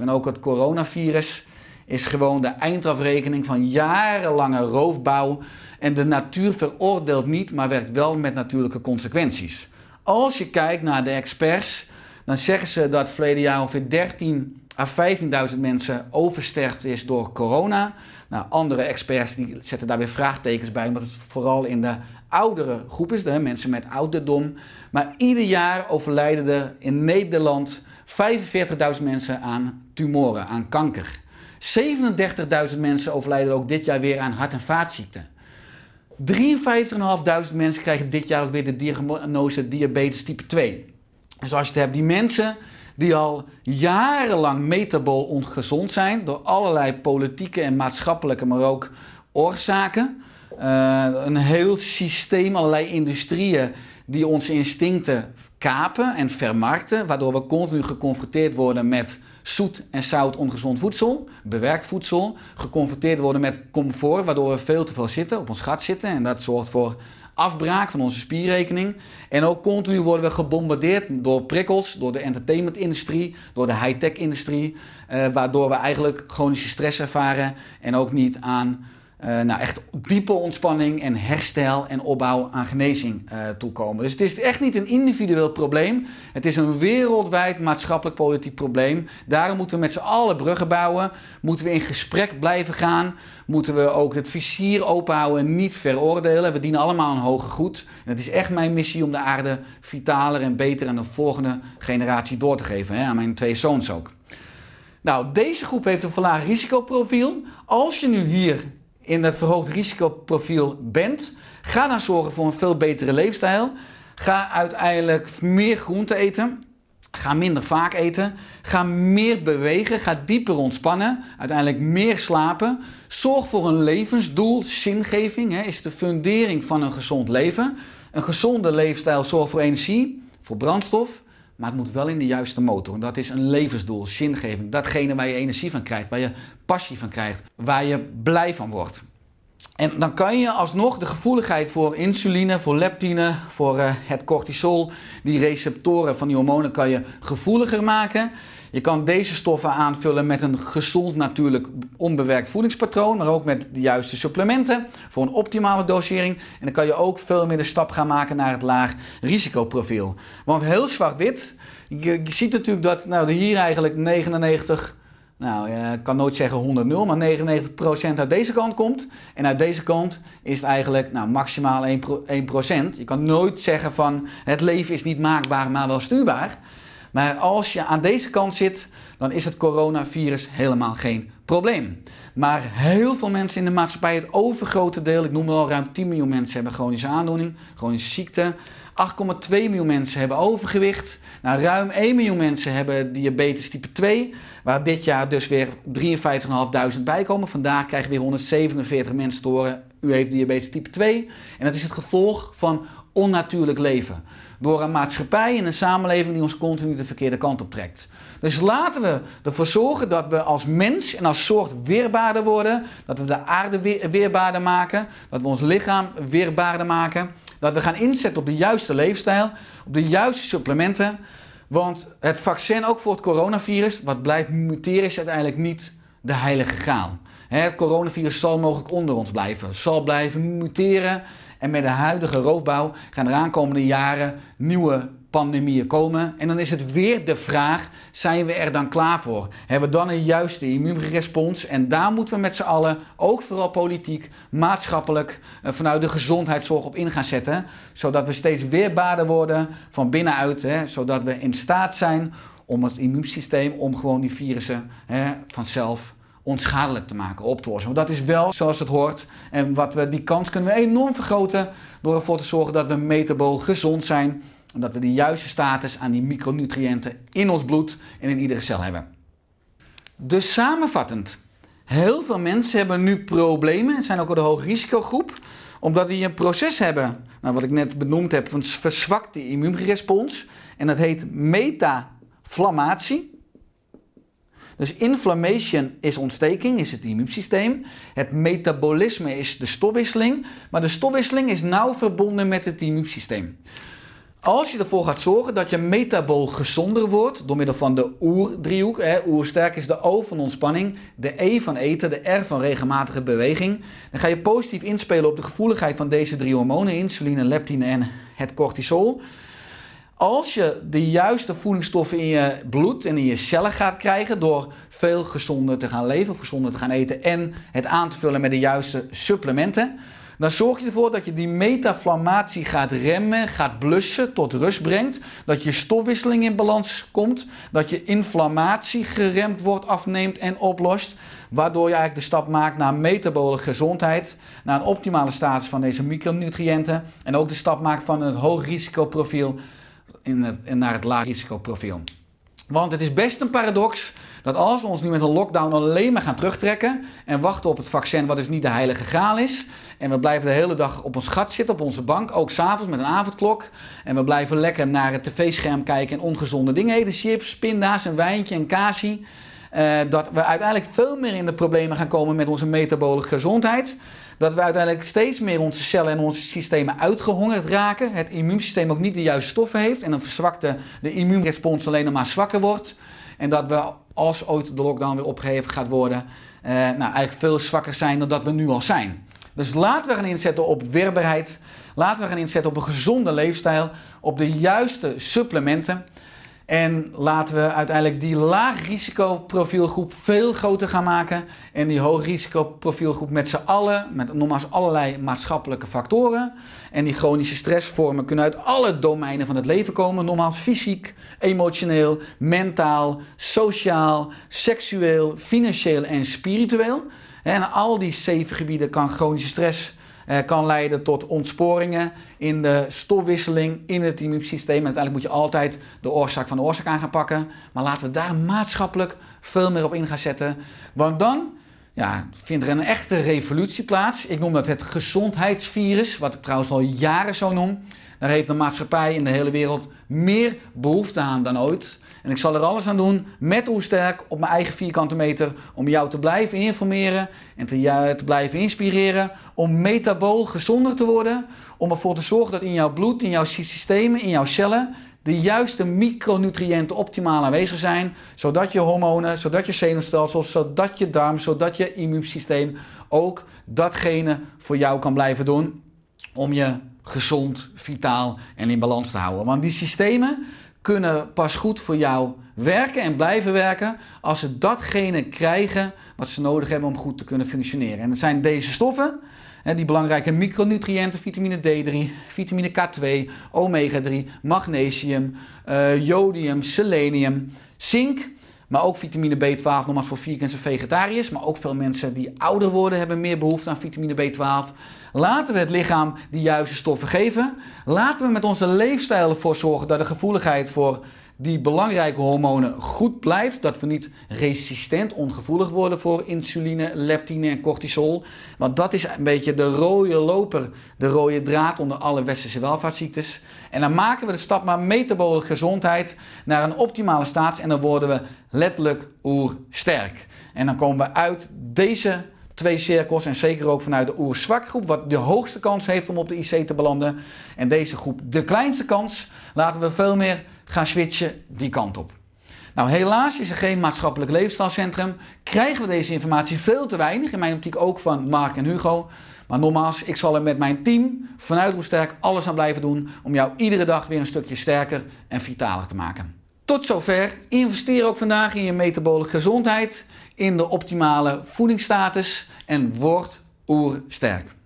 En ook het coronavirus is gewoon de eindafrekening van jarenlange roofbouw. En de natuur veroordeelt niet, maar werkt wel met natuurlijke consequenties. Als je kijkt naar de experts, dan zeggen ze dat verleden jaar ongeveer 13 à 15.000 mensen oversterft is door corona. Nou, andere experts die zetten daar weer vraagtekens bij, omdat het vooral in de oudere groep is, de mensen met ouderdom. Maar ieder jaar overlijden er in Nederland 45.000 mensen aan tumoren, aan kanker. 37.000 mensen overlijden ook dit jaar weer aan hart- en vaatziekten. 53.500 mensen krijgen dit jaar ook weer de diagnose diabetes type 2. Dus als je het hebt, die mensen die al jarenlang metabool ongezond zijn door allerlei politieke en maatschappelijke, maar ook oorzaken. Eh, een heel systeem, allerlei industrieën die onze instincten kapen en vermarkten, waardoor we continu geconfronteerd worden met zoet en zout ongezond voedsel, bewerkt voedsel, geconfronteerd worden met comfort, waardoor we veel te veel zitten, op ons gat zitten en dat zorgt voor afbraak van onze spierrekening. En ook continu worden we gebombardeerd door prikkels, door de entertainmentindustrie, door de high-tech industrie, eh, waardoor we eigenlijk chronische stress ervaren en ook niet aan eh, nou, echt diepe ontspanning en herstel en opbouw aan genezing eh, toekomen. Dus het is echt niet een individueel probleem. Het is een wereldwijd maatschappelijk politiek probleem. Daarom moeten we met z'n allen bruggen bouwen. Moeten we in gesprek blijven gaan. Moeten we ook het vizier openhouden, niet veroordelen. We dienen allemaal een hoger goed. En het is echt mijn missie om de aarde vitaler en beter aan de volgende generatie door te geven. Hè? Aan mijn twee zoons ook. Nou, deze groep heeft een verlaagd risicoprofiel. Als je nu hier in dat verhoogd risicoprofiel bent, ga dan zorgen voor een veel betere leefstijl. Ga uiteindelijk meer groente eten. Ga minder vaak eten. Ga meer bewegen. Ga dieper ontspannen. Uiteindelijk meer slapen. Zorg voor een levensdoel. Zingeving hè, is de fundering van een gezond leven. Een gezonde leefstijl zorgt voor energie, voor brandstof. Maar het moet wel in de juiste motor. En dat is een levensdoel, zingeving. Datgene waar je energie van krijgt, waar je passie van krijgt, waar je blij van wordt. En dan kan je alsnog de gevoeligheid voor insuline, voor leptine, voor eh, het cortisol, die receptoren van die hormonen kan je gevoeliger maken. Je kan deze stoffen aanvullen met een gezond natuurlijk onbewerkt voedingspatroon, maar ook met de juiste supplementen voor een optimale dosering. En dan kan je ook veel meer de stap gaan maken naar het laag risicoprofiel. Want heel zwart-wit, je, ziet natuurlijk dat nou, hier eigenlijk 99 nou, je kan nooit zeggen 100-0, maar 99% uit deze kant komt. En uit deze kant is het eigenlijk nou, maximaal 1%, 1%. Je kan nooit zeggen van het leven is niet maakbaar, maar wel stuurbaar. Maar als je aan deze kant zit, dan is het coronavirus helemaal geen probleem. Maar heel veel mensen in de maatschappij, het overgrote deel, ik noem het al ruim 10 miljoen mensen hebben chronische aandoening, chronische ziekte. 8,2 miljoen mensen hebben overgewicht. Nou, ruim 1 miljoen mensen hebben diabetes type 2, waar dit jaar dus weer 53.500 bij komen. Vandaag krijgen weer 147 mensen te horen, u heeft diabetes type 2. En dat is het gevolg van onnatuurlijk leven door een maatschappij en een samenleving die ons continu de verkeerde kant op trekt. Dus laten we ervoor zorgen dat we als mens en als soort weerbaarder worden, dat we de aarde weerbaarder maken, dat we ons lichaam weerbaarder maken, dat we gaan inzetten op de juiste leefstijl, op de juiste supplementen. Want het vaccin, ook voor het coronavirus, wat blijft muteren, is uiteindelijk niet de heilige graal. Het coronavirus zal mogelijk onder ons blijven, zal blijven muteren. En met de huidige roofbouw gaan er aankomende jaren nieuwe pandemieën komen. En dan is het weer de vraag: zijn we er dan klaar voor? Hebben we dan een juiste immuunrespons? En daar moeten we met z'n allen, ook vooral politiek, maatschappelijk, eh, vanuit de gezondheidszorg op in gaan zetten. Zodat we steeds weerbaarder worden van binnenuit. Hè, zodat we in staat zijn om het immuunsysteem, om gewoon die virussen hè, vanzelf onschadelijk te maken, op te lossen. Want dat is wel zoals het hoort. En wat we, die kans kunnen we enorm vergroten door ervoor te zorgen dat we metabool gezond zijn. En dat we de juiste status aan die micronutriënten in ons bloed en in iedere cel hebben. Dus samenvattend, heel veel mensen hebben nu problemen en zijn ook de hoog risicogroep omdat die een proces hebben, nou, wat ik net benoemd heb, van verzwakte immuunrespons. En dat heet meta Inflammatie, Dus inflammation is ontsteking, is het immuunsysteem. Het metabolisme is de stofwisseling. Maar de stofwisseling is nauw verbonden met het immuunsysteem. Als je ervoor gaat zorgen dat je metabool gezonder wordt door middel van de oerdriehoek, hè, oersterk is de O van ontspanning, de E van eten, de R van regelmatige beweging, dan ga je positief inspelen op de gevoeligheid van deze drie hormonen, insuline, leptine en het cortisol. Als je de juiste voedingsstoffen in je bloed en in je cellen gaat krijgen door veel gezonder te gaan leven, gezonder te gaan eten en het aan te vullen met de juiste supplementen, dan zorg je ervoor dat je die metaflammatie gaat remmen, gaat blussen, tot rust brengt. Dat je stofwisseling in balans komt. Dat je inflammatie geremd wordt, afneemt en oplost. Waardoor je eigenlijk de stap maakt naar metabole gezondheid, naar een optimale status van deze micronutriënten. En ook de stap maakt van het risicoprofiel in naar het laag risicoprofiel. Want het is best een paradox dat als we ons nu met een lockdown alleen maar gaan terugtrekken en wachten op het vaccin, wat dus niet de heilige graal is, en we blijven de hele dag op ons gat zitten, op onze bank, ook s'avonds met een avondklok, en we blijven lekker naar het tv-scherm kijken en ongezonde dingen eten, chips, pinda's, een wijntje en kaasje. Eh, dat we uiteindelijk veel meer in de problemen gaan komen met onze metabole gezondheid. Dat we uiteindelijk steeds meer onze cellen en onze systemen uitgehongerd raken. Het immuunsysteem ook niet de juiste stoffen heeft. En een verzwakte de immuunrespons alleen maar zwakker wordt. En dat we als ooit de lockdown weer opgeheven gaat worden, eh, nou, eigenlijk veel zwakker zijn dan dat we nu al zijn. Dus laten we gaan inzetten op weerbaarheid. Laten we gaan inzetten op een gezonde leefstijl. Op de juiste supplementen. En laten we uiteindelijk die laag risicoprofielgroep veel groter gaan maken. En die hoog risicoprofielgroep met z'n allen, met nogmaals allerlei maatschappelijke factoren. En die chronische stressvormen kunnen uit alle domeinen van het leven komen. Nogmaals fysiek, emotioneel, mentaal, sociaal, seksueel, financieel en spiritueel. En al die zeven gebieden kan chronische stress eh, kan leiden tot ontsporingen in de stofwisseling in het immuunsysteem. uiteindelijk moet je altijd de oorzaak van de oorzaak aan gaan pakken. Maar laten we daar maatschappelijk veel meer op in gaan zetten. Want dan ja, vindt er een echte revolutie plaats. Ik noem dat het gezondheidsvirus, wat ik trouwens al jaren zo noem. Daar heeft de maatschappij in de hele wereld meer behoefte aan dan ooit. En ik zal er alles aan doen, met hoe sterk, op mijn eigen vierkante meter, om jou te blijven informeren en te, te blijven inspireren, om metabool gezonder te worden, om ervoor te zorgen dat in jouw bloed, in jouw systeem, in jouw cellen, de juiste micronutriënten optimaal aanwezig zijn, zodat je hormonen, zodat je zenuwstelsel, zodat je darm, zodat je immuunsysteem ook datgene voor jou kan blijven doen om je gezond, vitaal en in balans te houden. Want die systemen kunnen pas goed voor jou werken en blijven werken als ze datgene krijgen wat ze nodig hebben om goed te kunnen functioneren. En dat zijn deze stoffen, die belangrijke micronutriënten, vitamine D3, vitamine K2, omega 3, magnesium, eh, jodium, selenium, zink. Maar ook vitamine B12, nogmaals voor vegans en vegetariërs. Maar ook veel mensen die ouder worden hebben meer behoefte aan vitamine B12. Laten we het lichaam die juiste stoffen geven. Laten we met onze leefstijl ervoor zorgen dat de gevoeligheid voor die belangrijke hormonen goed blijft. Dat we niet resistent, ongevoelig worden voor insuline, leptine en cortisol. Want dat is een beetje de rode loper, de rode draad onder alle westerse welvaartsziektes. En dan maken we de stap naar metabolische gezondheid, naar een optimale staat. En dan worden we letterlijk oersterk. En dan komen we uit deze twee cirkels. En zeker ook vanuit de oerzwakgroep, wat de hoogste kans heeft om op de IC te belanden. En deze groep de kleinste kans. Laten we veel meer gaan switchen die kant op. Nou, helaas is er geen maatschappelijk leefstijlcentrum. Krijgen we deze informatie veel te weinig, in mijn optiek ook van Mark en Hugo. Maar nogmaals, ik zal er met mijn team vanuit Roesterk alles aan blijven doen om jou iedere dag weer een stukje sterker en vitaler te maken. Tot zover. Investeer ook vandaag in je metabolische gezondheid, in de optimale voedingsstatus en word oersterk.